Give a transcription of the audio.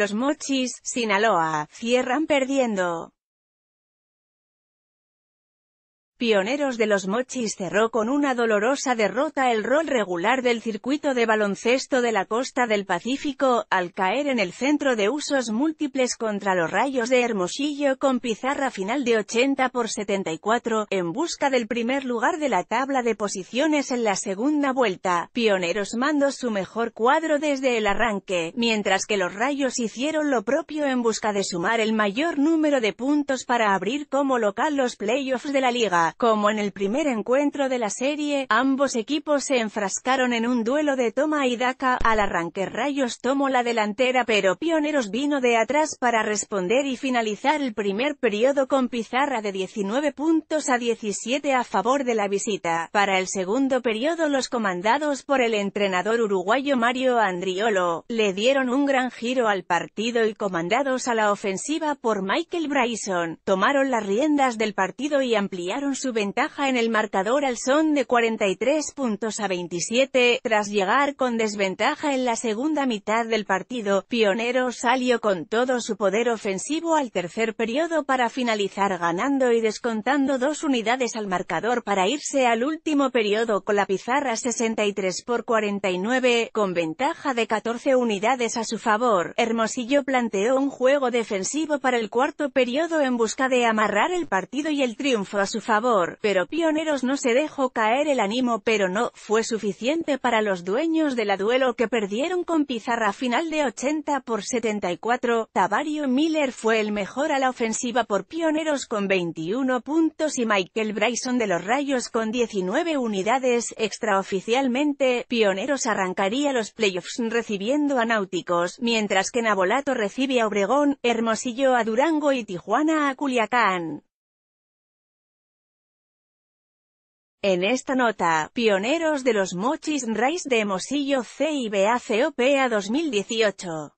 los Mochis, Sinaloa, cierran perdiendo. Pioneros de los Mochis cerró con una dolorosa derrota el rol regular del circuito de baloncesto de la costa del Pacífico, al caer en el centro de usos múltiples contra los rayos de Hermosillo con pizarra final de 80 por 74, en busca del primer lugar de la tabla de posiciones en la segunda vuelta. Pioneros mandó su mejor cuadro desde el arranque, mientras que los rayos hicieron lo propio en busca de sumar el mayor número de puntos para abrir como local los playoffs de la liga como en el primer encuentro de la serie, ambos equipos se enfrascaron en un duelo de toma y daca, al arranque Rayos tomó la delantera pero Pioneros vino de atrás para responder y finalizar el primer periodo con pizarra de 19 puntos a 17 a favor de la visita. Para el segundo periodo los comandados por el entrenador uruguayo Mario Andriolo, le dieron un gran giro al partido y comandados a la ofensiva por Michael Bryson, tomaron las riendas del partido y ampliaron su su ventaja en el marcador al son de 43 puntos a 27, tras llegar con desventaja en la segunda mitad del partido, Pionero salió con todo su poder ofensivo al tercer periodo para finalizar ganando y descontando dos unidades al marcador para irse al último periodo con la pizarra 63 por 49, con ventaja de 14 unidades a su favor. Hermosillo planteó un juego defensivo para el cuarto periodo en busca de amarrar el partido y el triunfo a su favor pero Pioneros no se dejó caer el ánimo pero no, fue suficiente para los dueños de la duelo que perdieron con pizarra final de 80 por 74, Tavario Miller fue el mejor a la ofensiva por Pioneros con 21 puntos y Michael Bryson de los Rayos con 19 unidades, extraoficialmente, Pioneros arrancaría los playoffs recibiendo a Náuticos, mientras que Nabolato recibe a Obregón, Hermosillo a Durango y Tijuana a Culiacán. En esta nota, pioneros de los mochis rice de Mosillo CIBACOPA 2018.